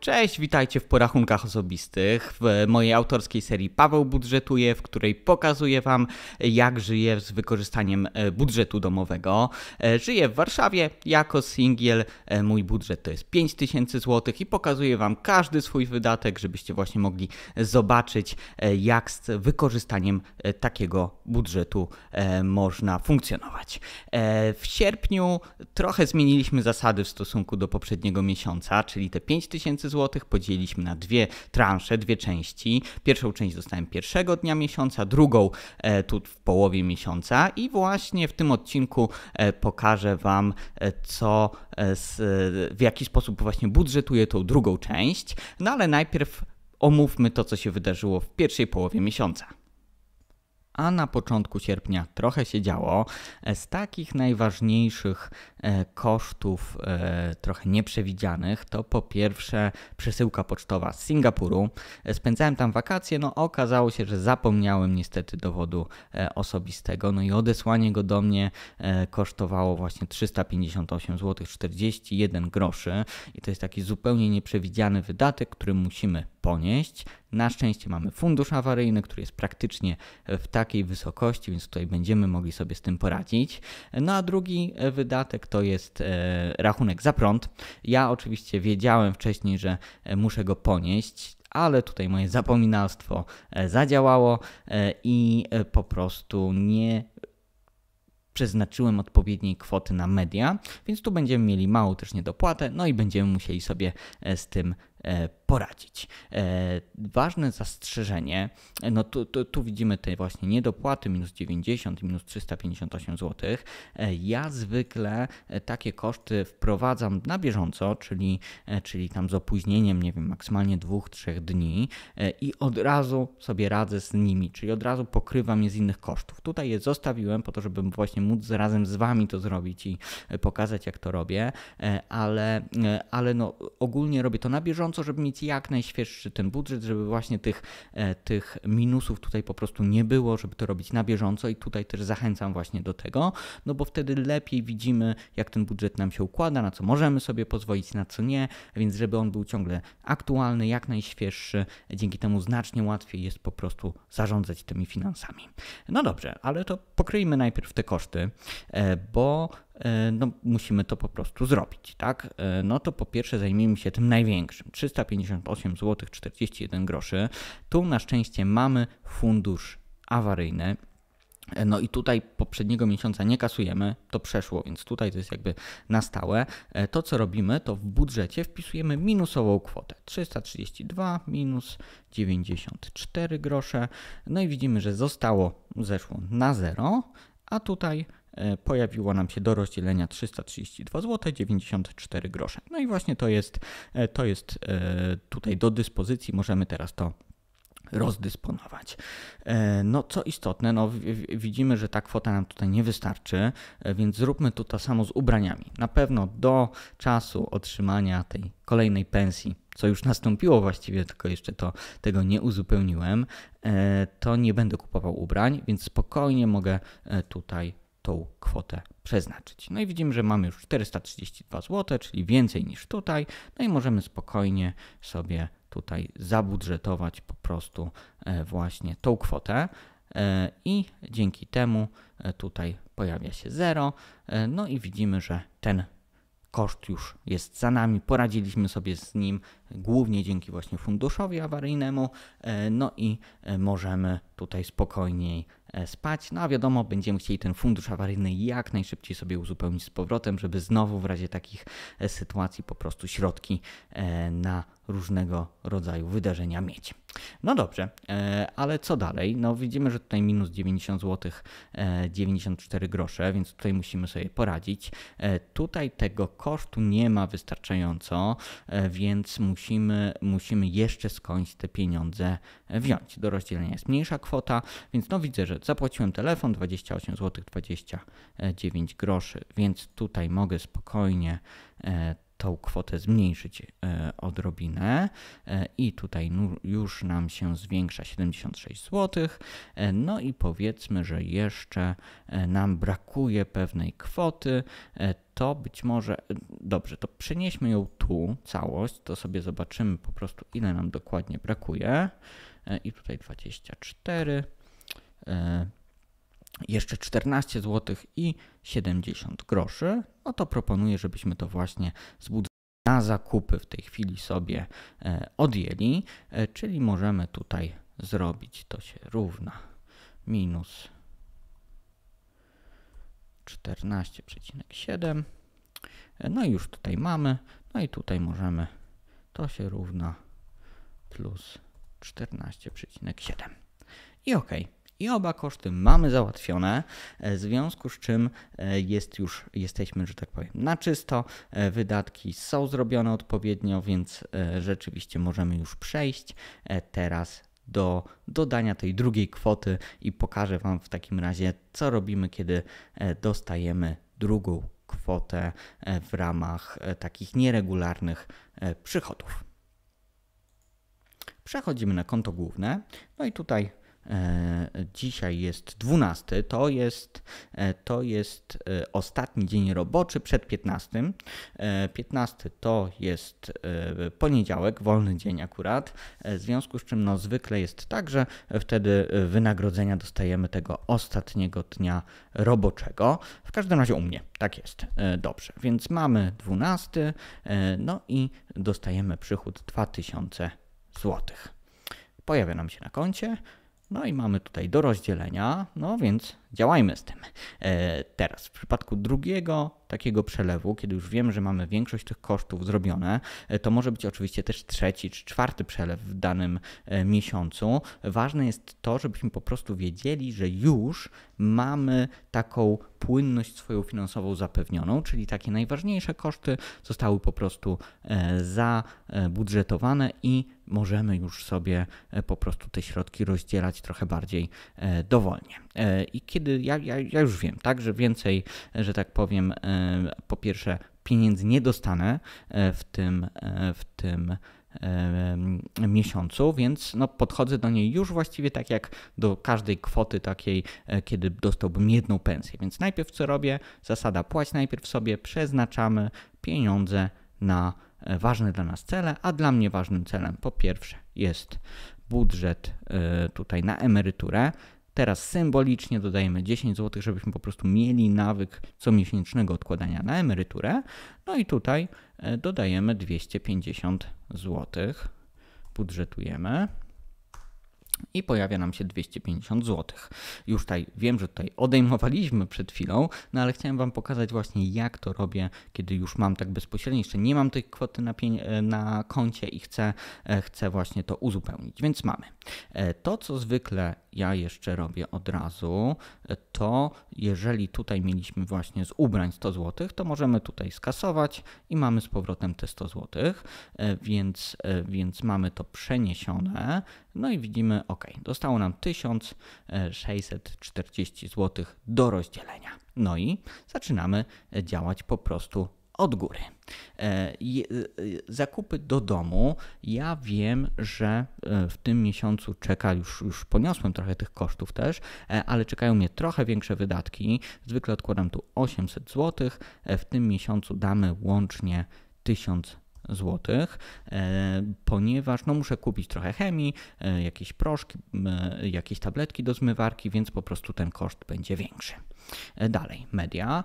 Cześć, witajcie w porachunkach osobistych w mojej autorskiej serii Paweł budżetuje, w której pokazuję wam jak żyję z wykorzystaniem e, budżetu domowego. E, żyję w Warszawie jako singiel, e, mój budżet to jest 5000 zł i pokazuję wam każdy swój wydatek, żebyście właśnie mogli zobaczyć jak z wykorzystaniem takiego budżetu można funkcjonować. W sierpniu trochę zmieniliśmy zasady w stosunku do poprzedniego miesiąca, czyli te 5000 tysięcy złotych podzieliliśmy na dwie transze, dwie części. Pierwszą część dostałem pierwszego dnia miesiąca, drugą e, tu w połowie miesiąca i właśnie w tym odcinku e, pokażę Wam, e, co, e, z, e, w jaki sposób właśnie budżetuję tą drugą część. No ale najpierw omówmy to, co się wydarzyło w pierwszej połowie miesiąca a na początku sierpnia trochę się działo. E, z takich najważniejszych e, kosztów e, trochę nieprzewidzianych to po pierwsze przesyłka pocztowa z Singapuru. Spędzałem tam wakacje, no okazało się, że zapomniałem niestety dowodu osobistego, no i odesłanie go do mnie kosztowało właśnie 358 zł 41 groszy i to jest taki zupełnie nieprzewidziany wydatek, który musimy ponieść. Na szczęście mamy fundusz awaryjny, który jest praktycznie w takiej wysokości, więc tutaj będziemy mogli sobie z tym poradzić. No a drugi e, wydatek to jest e, rachunek za prąd. Ja oczywiście wiedziałem wcześniej, że e, muszę go ponieść ale tutaj moje zapominalstwo zadziałało i po prostu nie przeznaczyłem odpowiedniej kwoty na media, więc tu będziemy mieli małą też niedopłatę, no i będziemy musieli sobie z tym E, poradzić. E, ważne zastrzeżenie, no tu, tu, tu, widzimy te właśnie niedopłaty minus 90 minus 358 zł. E, ja zwykle takie koszty wprowadzam na bieżąco, czyli, czyli tam z opóźnieniem, nie wiem, maksymalnie 2-3 dni i od razu sobie radzę z nimi, czyli od razu pokrywam je z innych kosztów. Tutaj je zostawiłem po to, żeby właśnie móc razem z Wami to zrobić i pokazać jak to robię, ale, ale no, ogólnie robię to na bieżąco, bieżąco, żeby mieć jak najświeższy ten budżet, żeby właśnie tych, e, tych minusów tutaj po prostu nie było, żeby to robić na bieżąco i tutaj też zachęcam właśnie do tego, no bo wtedy lepiej widzimy, jak ten budżet nam się układa, na co możemy sobie pozwolić, na co nie, więc żeby on był ciągle aktualny, jak najświeższy, dzięki temu znacznie łatwiej jest po prostu zarządzać tymi finansami. No dobrze, ale to pokryjmy najpierw te koszty, e, bo E, no musimy to po prostu zrobić, tak? E, no to po pierwsze zajmijmy się tym największym, 358 zł 41 groszy. Tu na szczęście mamy fundusz awaryjny, e, no i tutaj poprzedniego miesiąca nie kasujemy, to przeszło, więc tutaj to jest jakby na stałe. To co robimy, to w budżecie wpisujemy minusową kwotę 332 minus 94 grosze. No i widzimy, że zostało, zeszło na zero, a tutaj E, pojawiło nam się do rozdzielenia 332,94 zł grosze. No i właśnie to jest, e, to jest e, tutaj do dyspozycji. Możemy teraz to rozdysponować. No co istotne, no, widzimy, że ta kwota nam tutaj nie wystarczy, więc zróbmy to to samo z ubraniami. Na pewno do czasu otrzymania tej kolejnej pensji, co już nastąpiło właściwie, tylko jeszcze to, tego nie uzupełniłem, to nie będę kupował ubrań, więc spokojnie mogę tutaj tą kwotę przeznaczyć. No i widzimy, że mamy już 432 zł, czyli więcej niż tutaj. No i możemy spokojnie sobie tutaj zabudżetować po prostu e, właśnie tą kwotę e, i dzięki temu e, tutaj pojawia się 0. No i widzimy, że ten koszt już jest za nami, poradziliśmy sobie z nim głównie dzięki właśnie funduszowi awaryjnemu, no i możemy tutaj spokojniej E, spać. No a wiadomo, będziemy chcieli ten fundusz awaryjny jak najszybciej sobie uzupełnić z powrotem, żeby znowu w razie takich e, sytuacji po prostu środki e, na różnego rodzaju wydarzenia mieć. No dobrze, ale co dalej? No widzimy, że tutaj minus 90 zł 94 grosze, więc tutaj musimy sobie poradzić. Tutaj tego kosztu nie ma wystarczająco, więc musimy, musimy jeszcze skądś te pieniądze wziąć. Do rozdzielenia jest mniejsza kwota, więc no widzę, że Zapłaciłem telefon 28 zł 29 groszy, więc tutaj mogę spokojnie e, tą kwotę zmniejszyć e, odrobinę e, i tutaj już nam się zwiększa 76 zł. No i powiedzmy, że jeszcze nam brakuje pewnej kwoty. To być może dobrze, to przenieśmy ją tu całość, to sobie zobaczymy po prostu ile nam dokładnie brakuje. I tutaj 24. E, jeszcze 14 zł i 70 groszy, no to proponuję, żebyśmy to właśnie zbudowali na zakupy w tej chwili sobie e, odjęli, e, czyli możemy tutaj zrobić to się równa minus 14,7 no i już tutaj mamy no i tutaj możemy to się równa plus 14,7 i okej. Okay. I oba koszty mamy załatwione, e, w związku z czym e, jest już, jesteśmy, że tak powiem, na czysto. E, wydatki są zrobione odpowiednio, więc rzeczywiście możemy już przejść teraz do dodania tej drugiej kwoty i pokażę Wam w takim razie, co robimy, kiedy dostajemy drugą kwotę w ramach takich nieregularnych przychodów. Przechodzimy na konto główne, no i tutaj E, dzisiaj jest 12, to jest, e, to jest e, ostatni dzień roboczy przed 15. 15 to jest poniedziałek, wolny dzień akurat, w związku z czym no, zwykle jest tak, że wtedy wynagrodzenia dostajemy tego ostatniego dnia roboczego. W każdym razie u mnie tak jest. Dobrze, więc mamy 12, no i dostajemy przychód 2000 złotych. Pojawia nam się na koncie, no i mamy tutaj do rozdzielenia, no więc działajmy z tym. E, teraz w przypadku drugiego takiego przelewu, kiedy już wiem, że mamy większość tych kosztów zrobione, e, to może być oczywiście też trzeci czy czwarty przelew w danym e, miesiącu. Ważne jest to, żebyśmy po prostu wiedzieli, że już mamy taką płynność swoją finansową zapewnioną, czyli takie najważniejsze koszty zostały po prostu zabudżetowane i możemy już sobie e, po prostu te środki rozdzielać trochę bardziej e, dowolnie. E, I kiedy ja, ja, ja już wiem, tak, że więcej, że tak powiem, po pierwsze pieniędzy nie dostanę w tym, w tym miesiącu, więc no, podchodzę do niej już właściwie tak jak do każdej kwoty takiej, kiedy dostałbym jedną pensję. Więc najpierw co robię? Zasada płać najpierw sobie przeznaczamy pieniądze na E, ważne dla nas cele, a dla mnie ważnym celem po pierwsze jest budżet e, tutaj na emeryturę. Teraz symbolicznie dodajemy 10 zł, żebyśmy po prostu mieli nawyk comiesięcznego odkładania na emeryturę. No i tutaj e, dodajemy 250 zł. Budżetujemy i pojawia nam się 250 zł. Już tutaj wiem, że tutaj odejmowaliśmy przed chwilą, no ale chciałem Wam pokazać właśnie jak to robię, kiedy już mam tak bezpośrednio, jeszcze nie mam tej kwoty na, e, na koncie i chcę, e, chcę właśnie to uzupełnić. Więc mamy e, to, co zwykle ja jeszcze robię od razu, to jeżeli tutaj mieliśmy właśnie z ubrań 100 zł, to możemy tutaj skasować i mamy z powrotem te 100 zł, e, więc, e, więc mamy to przeniesione. No i widzimy, ok, dostało nam 1640 e, zł do rozdzielenia. No i zaczynamy działać po prostu od góry. E, e, zakupy do domu. Ja wiem, że e, w tym miesiącu czeka, już, już poniosłem trochę tych kosztów też, ale czekają mnie trochę większe wydatki. Zwykle odkładam tu 800 zł. W tym miesiącu damy łącznie 1000 zł złotych, e, ponieważ no, muszę kupić trochę chemii, e, jakieś proszki, e, jakieś tabletki do zmywarki, więc po prostu ten koszt będzie większy. Dalej, media.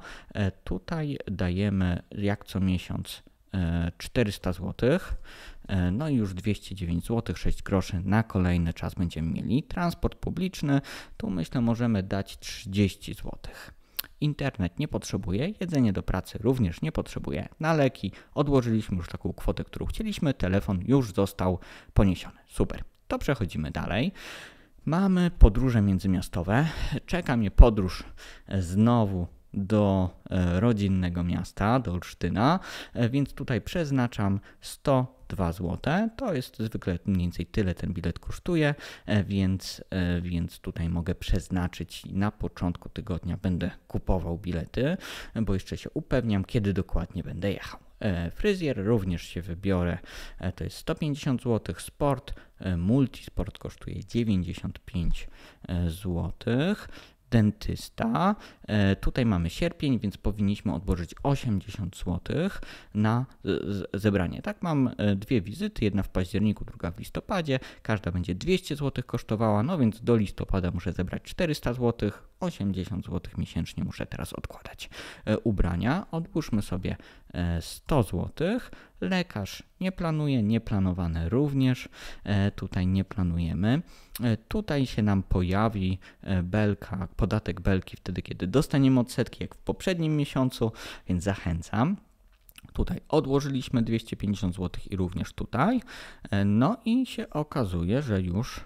Tutaj dajemy jak co miesiąc 400 zł, no i już 209 zł 6 groszy na kolejny czas będziemy mieli. Transport publiczny, tu myślę możemy dać 30 złotych. Internet nie potrzebuje, jedzenie do pracy również nie potrzebuje. Na leki odłożyliśmy już taką kwotę, którą chcieliśmy, telefon już został poniesiony. Super. To przechodzimy dalej. Mamy podróże międzymiastowe. Czeka mnie podróż znowu do e, rodzinnego miasta, do Olsztyna, e, więc tutaj przeznaczam 102 zł. To jest zwykle mniej więcej tyle ten bilet kosztuje, e, więc, więc tutaj mogę przeznaczyć na początku tygodnia będę kupował bilety, bo jeszcze się upewniam, kiedy dokładnie będę jechał. Fryzjer również się wybiorę, to jest 150 zł. Sport, multisport kosztuje 95 zł dentysta. E, tutaj mamy sierpień, więc powinniśmy odłożyć 80 zł na e, zebranie. Tak, mam e, dwie wizyty, jedna w październiku, druga w listopadzie. Każda będzie 200 zł kosztowała, no więc do listopada muszę zebrać 400 zł, 80 zł miesięcznie muszę teraz odkładać. Ubrania odłóżmy sobie 100 zł Lekarz nie planuje, nieplanowane również. E, tutaj nie planujemy. E, tutaj się nam pojawi e, belka, podatek belki wtedy, kiedy dostaniemy odsetki, jak w poprzednim miesiącu, więc zachęcam. Tutaj odłożyliśmy 250 zł i również tutaj. No i się okazuje, że już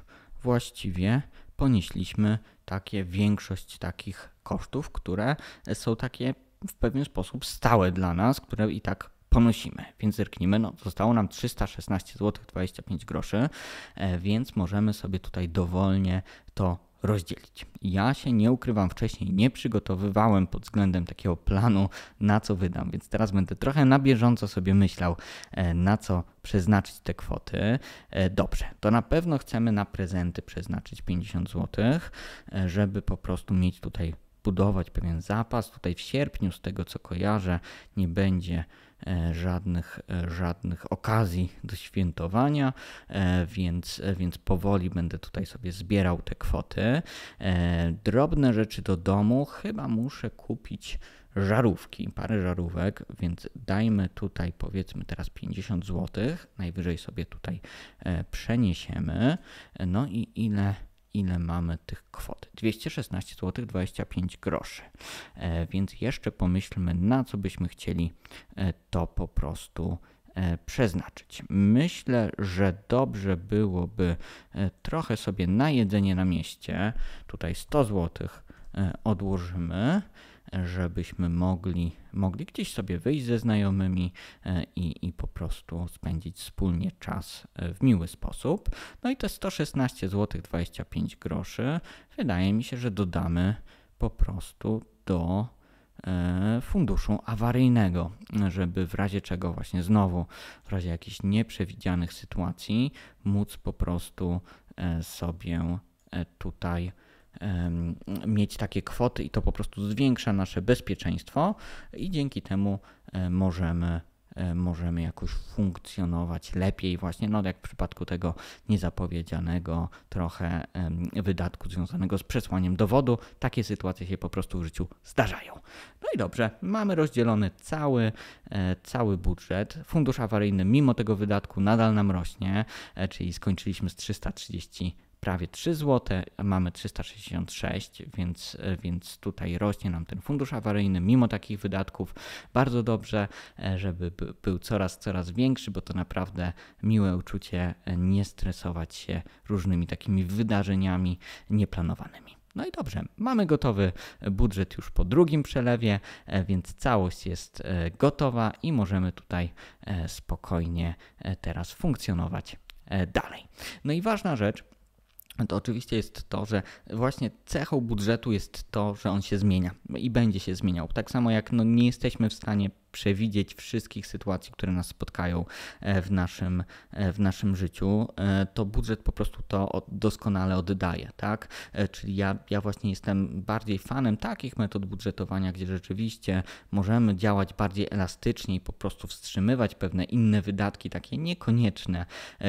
właściwie ponieśliśmy takie większość takich kosztów, które są takie w pewien sposób stałe dla nas, które i tak ponosimy. Więc zerknijmy, no zostało nam 316 zł 25 groszy, e, więc możemy sobie tutaj dowolnie to rozdzielić. Ja się nie ukrywam wcześniej, nie przygotowywałem pod względem takiego planu, na co wydam, więc teraz będę trochę na bieżąco sobie myślał, e, na co przeznaczyć te kwoty. E, dobrze, to na pewno chcemy na prezenty przeznaczyć 50 zł, żeby po prostu mieć tutaj budować pewien zapas. Tutaj w sierpniu, z tego co kojarzę, nie będzie E, żadnych, e, żadnych okazji do świętowania, e, więc, więc powoli będę tutaj sobie zbierał te kwoty. Drobne rzeczy do domu, chyba muszę kupić żarówki, parę żarówek, więc dajmy tutaj powiedzmy teraz 50 zł, najwyżej sobie tutaj przeniesiemy. No i ile ile mamy tych kwot. 216 zł 25 groszy. E, więc jeszcze pomyślmy na co byśmy chcieli e, to po prostu e, przeznaczyć. Myślę, że dobrze byłoby trochę sobie na jedzenie na mieście, tutaj 100 zł odłożymy żebyśmy mogli, mogli gdzieś sobie wyjść ze znajomymi e, i, i po prostu spędzić wspólnie czas e, w miły sposób. No i te 116 zł 25 groszy wydaje mi się, że dodamy po prostu do e, funduszu awaryjnego, żeby w razie czego właśnie znowu, w razie jakichś nieprzewidzianych sytuacji, móc po prostu sobie tutaj mieć takie kwoty i to po prostu zwiększa nasze bezpieczeństwo i dzięki temu e, możemy e, możemy jakoś funkcjonować lepiej, właśnie no jak w przypadku tego niezapowiedzianego trochę wydatku związanego z przesłaniem dowodu. Takie sytuacje się po prostu w życiu zdarzają. No i dobrze, mamy rozdzielony cały, e, cały budżet. Fundusz awaryjny mimo tego wydatku nadal nam rośnie, czyli skończyliśmy z 330 prawie 3 zł, mamy 366, więc, e, więc tutaj rośnie nam ten fundusz awaryjny mimo takich wydatków. Bardzo dobrze, e, żeby był coraz, coraz większy, bo to naprawdę miłe uczucie e, nie stresować się różnymi takimi wydarzeniami nieplanowanymi. No i dobrze, mamy gotowy budżet już po drugim przelewie, więc całość jest gotowa i możemy tutaj spokojnie teraz funkcjonować dalej. No i ważna rzecz, to oczywiście jest to, że właśnie cechą budżetu jest to, że on się zmienia i będzie się zmieniał. Tak samo jak no, nie jesteśmy w stanie przewidzieć wszystkich sytuacji, które nas spotkają e, w naszym, e, w naszym życiu, e, to budżet po prostu to doskonale oddaje, tak? Czyli ja, ja właśnie jestem bardziej fanem takich metod budżetowania, gdzie rzeczywiście możemy działać bardziej elastycznie i po prostu wstrzymywać pewne inne wydatki, takie niekonieczne,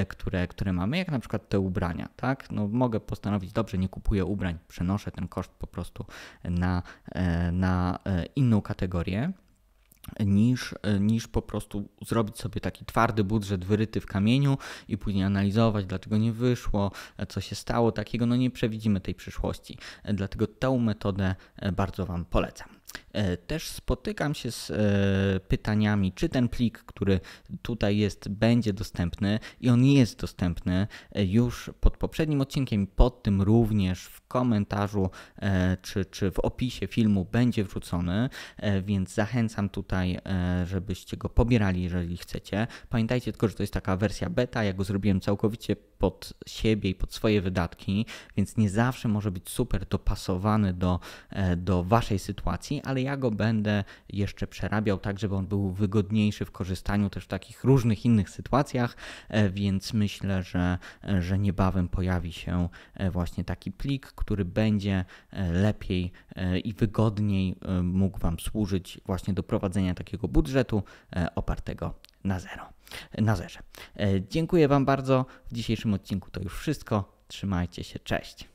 które, które mamy, jak na przykład te ubrania, tak? No mogę postanowić, dobrze, nie kupuję ubrań, przenoszę ten koszt po prostu na, na inną kategorię, niż, niż po prostu zrobić sobie taki twardy budżet wyryty w kamieniu i później analizować, dlaczego nie wyszło, co się stało takiego, no nie przewidzimy tej przyszłości. Dlatego tę metodę bardzo Wam polecam. E, też spotykam się z e, pytaniami, czy ten plik, który tutaj jest, będzie dostępny i on jest dostępny e, już pod poprzednim odcinkiem, pod tym również w komentarzu czy, czy w opisie filmu będzie wrzucony, więc zachęcam tutaj, żebyście go pobierali, jeżeli chcecie. Pamiętajcie tylko, że to jest taka wersja beta, ja go zrobiłem całkowicie pod siebie i pod swoje wydatki, więc nie zawsze może być super dopasowany do, e, do waszej sytuacji, ale ja go będę jeszcze przerabiał tak, żeby on był wygodniejszy w korzystaniu też w takich różnych innych sytuacjach, e, więc myślę, że, e, że niebawem pojawi się właśnie taki plik, który będzie lepiej i wygodniej mógł wam służyć właśnie do prowadzenia takiego budżetu opartego na zero, na zerze. E, dziękuję Wam bardzo. W dzisiejszym odcinku to już wszystko. Trzymajcie się, cześć.